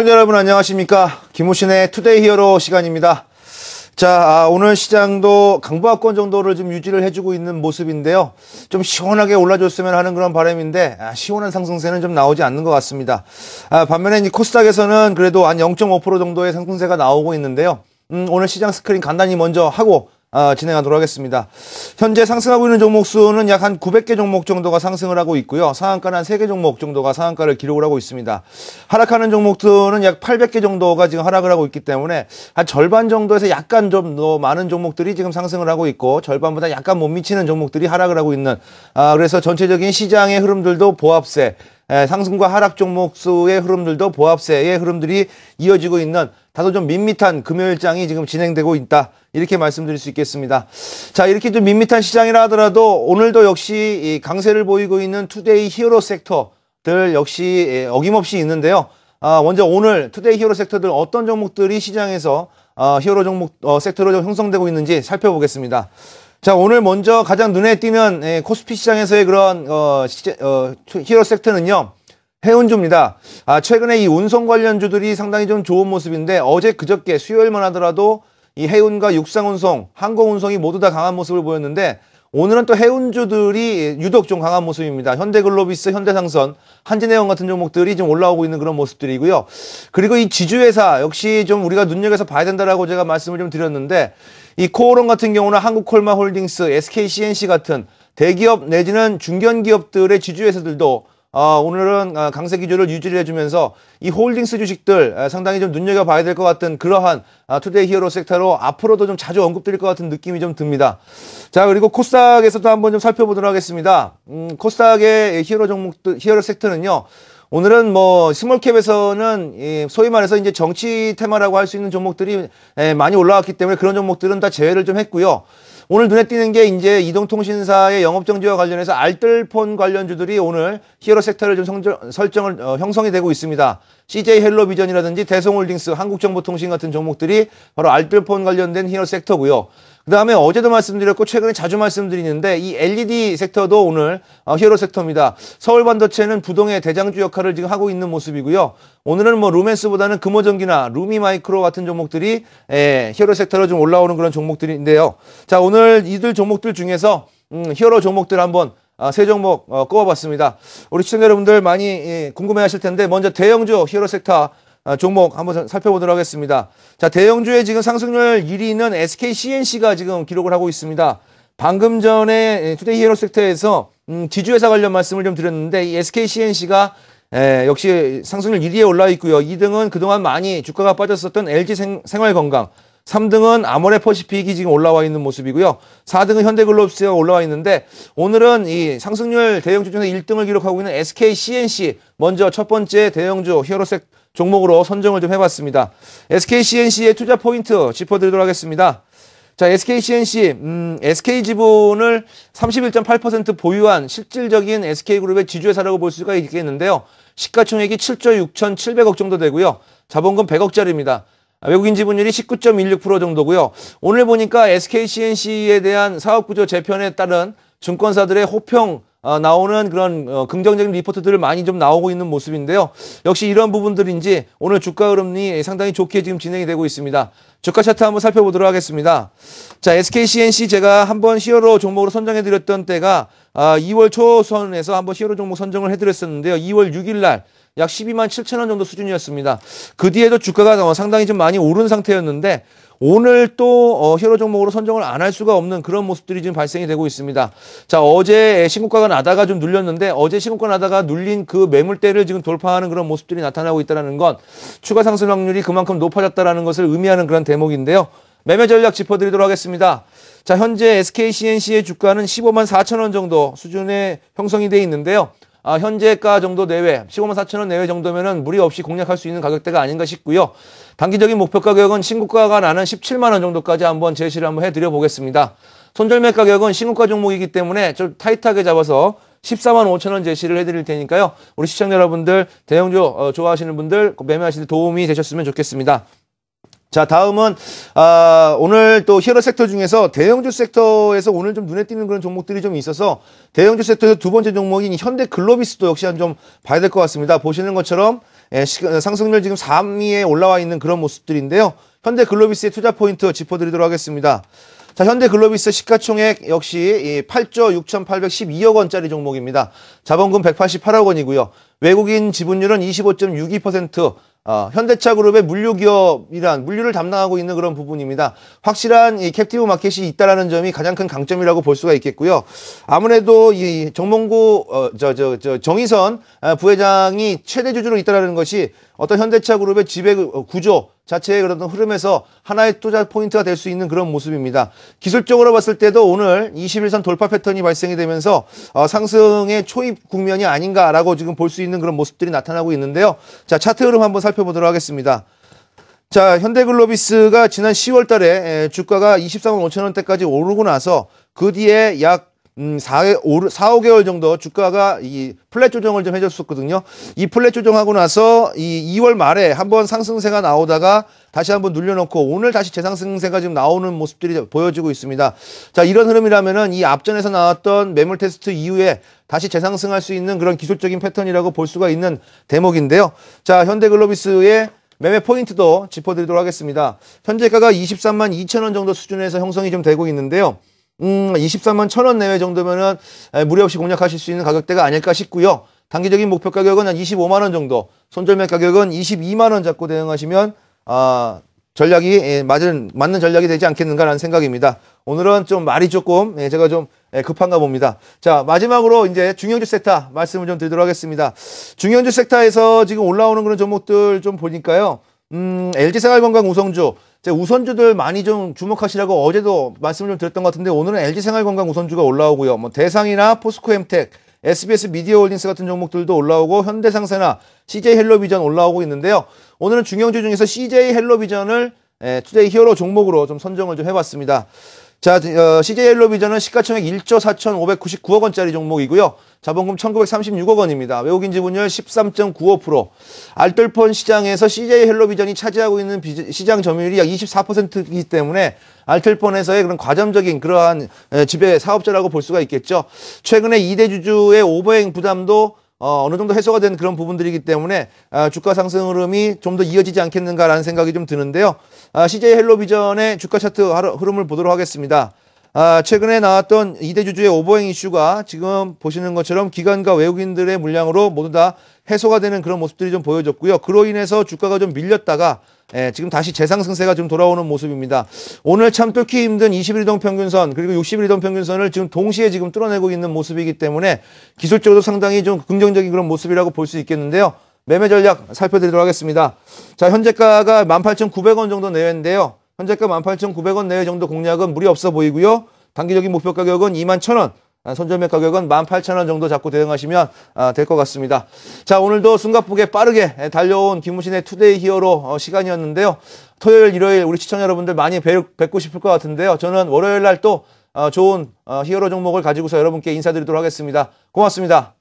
시청자 여러분 안녕하십니까. 김호신의 투데이 히어로 시간입니다. 자, 아, 오늘 시장도 강보합권 정도를 좀 유지를 해주고 있는 모습인데요. 좀 시원하게 올라줬으면 하는 그런 바람인데, 아, 시원한 상승세는 좀 나오지 않는 것 같습니다. 아, 반면에 이 코스닥에서는 그래도 한 0.5% 정도의 상승세가 나오고 있는데요. 음, 오늘 시장 스크린 간단히 먼저 하고 아, 진행하도록 하겠습니다. 현재 상승하고 있는 종목 수는 약 한 900개 종목 정도가 상승을 하고 있고요. 상한가는 한 3개 종목 정도가 상한가를 기록을 하고 있습니다. 하락하는 종목들은 약 800개 정도가 지금 하락을 하고 있기 때문에 한 절반 정도에서 약간 좀 더 많은 종목들이 지금 상승을 하고 있고 절반보다 약간 못 미치는 종목들이 하락을 하고 있는 아, 그래서 전체적인 시장의 흐름들도 보합세 상승과 하락 종목 수의 흐름들도 보합세의 흐름들이 이어지고 있는 다소 좀 밋밋한 금요일장이 지금 진행되고 있다. 이렇게 말씀드릴 수 있겠습니다. 자, 이렇게 좀 밋밋한 시장이라 하더라도 오늘도 역시 강세를 보이고 있는 투데이 히어로 섹터들 역시 예, 어김없이 있는데요. 아, 먼저 오늘 투데이 히어로 섹터들 어떤 종목들이 시장에서 아, 히어로 종목 어, 섹터로 좀 형성되고 있는지 살펴보겠습니다. 자, 오늘 먼저 가장 눈에 띄는 에, 예, 코스피 시장에서의 그런 어, 시제, 어, 히어로 섹터는요. 해운주입니다. 아, 최근에 이 운송 관련주들이 상당히 좀 좋은 모습인데 어제 그저께 수요일만 하더라도 이 해운과 육상운송, 항공운송이 모두 다 강한 모습을 보였는데 오늘은 또 해운주들이 유독 좀 강한 모습입니다. 현대글로비스, 현대상선, 한진해운 같은 종목들이 좀 올라오고 있는 그런 모습들이고요. 그리고 이 지주회사 역시 좀 우리가 눈여겨서 봐야 된다라고 제가 말씀을 좀 드렸는데 이 코오롱 같은 경우는 한국콜마홀딩스, SKCNC 같은 대기업 내지는 중견기업들의 지주회사들도 어, 오늘은 어, 강세 기조를 유지를 해주면서 이 홀딩스 주식들 상당히 좀 눈여겨봐야 될 것 같은 그러한 어, 투데이 히어로 섹터로 앞으로도 좀 자주 언급드릴 것 같은 느낌이 좀 듭니다. 자, 그리고 코스닥에서도 한번 좀 살펴보도록 하겠습니다. 음, 코스닥의 히어로 종목들, 히어로 섹터는요. 오늘은 뭐 스몰캡에서는 소위 말해서 이제 정치 테마라고 할 수 있는 종목들이 많이 올라왔기 때문에 그런 종목들은 다 제외를 좀 했고요. 오늘 눈에 띄는 게 이제 이동통신사의 영업정지와 관련해서 알뜰폰 관련주들이 오늘 히어로 섹터를 좀 성정, 설정을 어, 형성이 되고 있습니다. CJ 헬로비전이라든지 대성홀딩스, 한국정보통신 같은 종목들이 바로 알뜰폰 관련된 히어로 섹터고요. 그다음에 어제도 말씀드렸고 최근에 자주 말씀드리는데 이 LED 섹터도 오늘 어, 히어로 섹터입니다. 서울 반도체는 부동의 대장주 역할을 지금 하고 있는 모습이고요. 오늘은 뭐 루멘스보다는 금호전기나 루미마이크로 같은 종목들이 예, 히어로 섹터로 좀 올라오는 그런 종목들인데요. 자 오늘 이들 종목들 중에서 음, 히어로 종목들 한번 아, 세 종목 어, 꼽아봤습니다. 우리 시청자 여러분들 많이 예, 궁금해하실 텐데 먼저 대형주 히어로 섹터 아, 종목 한번 살펴보도록 하겠습니다. 자, 대형주의 지금 상승률 1위는 SKCNC가 지금 기록을 하고 있습니다. 방금 전에 예, 투데이 히어로 섹터에서 음, 지주회사 관련 말씀을 좀 드렸는데 이 SKCNC가 에, 예, 역시 상승률 1위에 올라 있고요. 2등은 그동안 많이 주가가 빠졌었던 LG 생, 활건강 3등은 아모레퍼시픽이 지금 올라와 있는 모습이고요. 4등은 현대글로브스가 올라와 있는데 오늘은 이 상승률 대형주 중에 1등을 기록하고 있는 SKCNC 먼저 첫 번째 대형주 히어로섹 종목으로 선정을 좀 해봤습니다. SKCNC의 투자 포인트 짚어드리도록 하겠습니다. 자, SKCNC, 음, SK 지분을 31.8% 보유한 실질적인 SK그룹의 지주회사라고 볼 수가 있겠는데요. 시가총액이 7조 6,700억 정도 되고요. 자본금 100억짜리입니다. 외국인 지분율이 19.16% 정도고요. 오늘 보니까 SKCNC에 대한 사업구조 재편에 따른 증권사들의 호평 아, 나오는 그런 어, 긍정적인 리포트들을 많이 좀 나오고 있는 모습인데요. 역시 이런 부분들인지 오늘 주가 흐름이 상당히 좋게 지금 진행이 되고 있습니다. 주가 차트 한번 살펴보도록 하겠습니다. 자, SKCNC 제가 한번 히어로 종목으로 선정해 드렸던 때가 2월 아, 초선에서 한번 히어로 종목 선정을 해 드렸었는데요. 2월 6일 날약 12만 7천 원 정도 수준이었습니다. 그 뒤에도 주가가 어, 상당히 좀 많이 오른 상태였는데 오늘 또 어, 히어로 종목으로 선정을 안 할 수가 없는 그런 모습들이 지금 발생이 되고 있습니다. 자 어제 신고가가 나다가 좀 눌렸는데 어제 신고가 나다가 눌린 그 매물대를 지금 돌파하는 그런 모습들이 나타나고 있다는 건 추가 상승 확률이 그만큼 높아졌다는 것을 의미하는 그런 대목인데요. 매매 전략 짚어드리도록 하겠습니다. 자 현재 SKCNC의 주가는 15만 4천 원 정도 수준에 형성이 돼 있는데요. 아, 현재가 정도 내외, 15만 4천 원 내외 정도면은 무리 없이 공략할 수 있는 가격대가 아닌가 싶고요. 단기적인 목표 가격은 신고가가 나는 17만 원 정도까지 한번 제시를 한번 해드려 보겠습니다. 손절매 가격은 신고가 종목이기 때문에 좀 타이트하게 잡아서 14만 5천 원 제시를 해드릴 테니까요. 우리 시청자 여러분들 대형주 어, 좋아하시는 분들 그 매매하실 때 도움이 되셨으면 좋겠습니다. 자 다음은 아, 오늘 또 히어로 섹터 중에서 대형주 섹터에서 오늘 좀 눈에 띄는 그런 종목들이 좀 있어서 대형주 섹터에서 두 번째 종목인 현대 글로비스도 역시 한 좀 봐야 될 것 같습니다. 보시는 것처럼 예, 상승률 지금 3위에 올라와 있는 그런 모습들인데요. 현대 글로비스의 투자 포인트 짚어드리도록 하겠습니다. 자, 현대글로비스 시가총액 역시 8조 6,812억 원짜리 종목입니다. 자본금 188억 원이고요. 외국인 지분율은 25.62%, 어, 현대차그룹의 물류기업이란 물류를 담당하고 있는 그런 부분입니다. 확실한 이 캡티브 마켓이 있다라는 점이 가장 큰 강점이라고 볼 수가 있겠고요. 아무래도 이 정몽구 어, 저, 저, 저 정의선 어, 부회장이 최대 주주로 있다라는 것이 어떤 현대차 그룹의 지배 그, 어, 구조 자체의 그런 흐름에서 하나의 투자 포인트가 될 수 있는 그런 모습입니다. 기술적으로 봤을 때도 오늘 21선 돌파 패턴이 발생이 되면서 어, 상승의 초입 국면이 아닌가라고 지금 볼 수 있는 그런 모습들이 나타나고 있는데요. 자, 차트 흐름 한번 살펴보도록 하겠습니다. 자, 현대글로비스가 지난 10월 달에 주가가 23만 5천 원대까지 오르고 나서 그 뒤에 약 음, 4, 5, 4, 5개월 정도 주가가 이 플랫 조정을 좀 해줬었거든요. 이 플랫 조정하고 나서 이 2월 말에 한번 상승세가 나오다가 다시 한번 눌려놓고 오늘 다시 재상승세가 지금 나오는 모습들이 보여지고 있습니다. 자, 이런 흐름이라면은 이 앞전에서 나왔던 매물 테스트 이후에 다시 재상승할 수 있는 그런 기술적인 패턴이라고 볼 수가 있는 대목인데요. 자, 현대글로비스의 매매 포인트도 짚어드리도록 하겠습니다. 현재가가 23만 2천 원 정도 수준에서 형성이 좀 되고 있는데요. 음, 23만 천 원 내외 정도면은 무리 없이 공략하실 수 있는 가격대가 아닐까 싶고요. 단기적인 목표 가격은 한 25만 원 정도, 손절매 가격은 22만 원 잡고 대응하시면 아, 전략이 예, 맞은 맞는 전략이 되지 않겠는가라는 생각입니다. 오늘은 좀 말이 조금 예, 제가 좀 예, 급한가 봅니다. 자 마지막으로 이제 중형주 섹터 말씀을 좀 드리도록 하겠습니다. 중형주 섹터에서 지금 올라오는 그런 종목들 좀 보니까요. 음, LG생활건강 우성주 우선주들 많이 좀 주목하시라고 어제도 말씀을 좀 드렸던 것 같은데 오늘은 LG생활건강 우선주가 올라오고요. 뭐 대상이나 포스코엠텍, SBS 미디어홀딩스 같은 종목들도 올라오고 현대상사나 CJ헬로비전 올라오고 있는데요. 오늘은 중형주 중에서 CJ헬로비전을 예, 투데이 히어로 종목으로 좀 선정을 좀 해봤습니다. 자, 어, CJ 옐로비전은 시가총액 1조 4,599억 원짜리 종목이고요. 자본금 1,936억 원입니다. 외국인 지분율 13.95%. 알뜰폰 시장에서 CJ 헬로비전이 차지하고 있는 비즈, 시장 점유율이 약 24%이기 때문에 알뜰폰에서의 그런 과점적인 그러한 지배 사업자라고 볼 수가 있겠죠. 최근에 이대 주주의 오버행 부담도 어, 어느 정도 해소가 된 그런 부분들이기 때문에 아, 주가 상승 흐름이 좀 더 이어지지 않겠는가라는 생각이 좀 드는데요. 아, CJ 헬로비전의 주가 차트 흐름을 보도록 하겠습니다. 아, 최근에 나왔던 이대주주의 오버행 이슈가 지금 보시는 것처럼 기관과 외국인들의 물량으로 모두 다 해소가 되는 그런 모습들이 좀 보여졌고요. 그로 인해서 주가가 좀 밀렸다가 예, 지금 다시 재상승세가 좀 돌아오는 모습입니다. 오늘 참 뚫기 힘든 21동 평균선 그리고 61동 평균선을 지금 동시에 지금 뚫어내고 있는 모습이기 때문에 기술적으로 상당히 좀 긍정적인 그런 모습이라고 볼 수 있겠는데요. 매매 전략 살펴드리도록 하겠습니다. 자, 현재가가 18,900원 정도 내외인데요. 현재가 18,900원 내외 정도 공략은 무리 없어 보이고요. 단기적인 목표 가격은 21,000원. 아, 선점액 가격은 18,000원 정도 잡고 대응하시면 아, 될것 같습니다. 자, 오늘도 숨가쁘게 빠르게 달려온 김무신의 투데이 히어로 어, 시간이었는데요. 토요일, 일요일 우리 시청자 여러분들 많이 뵙고 싶을 것 같은데요. 저는 월요일 날또 어, 좋은 어, 히어로 종목을 가지고서 여러분께 인사드리도록 하겠습니다. 고맙습니다.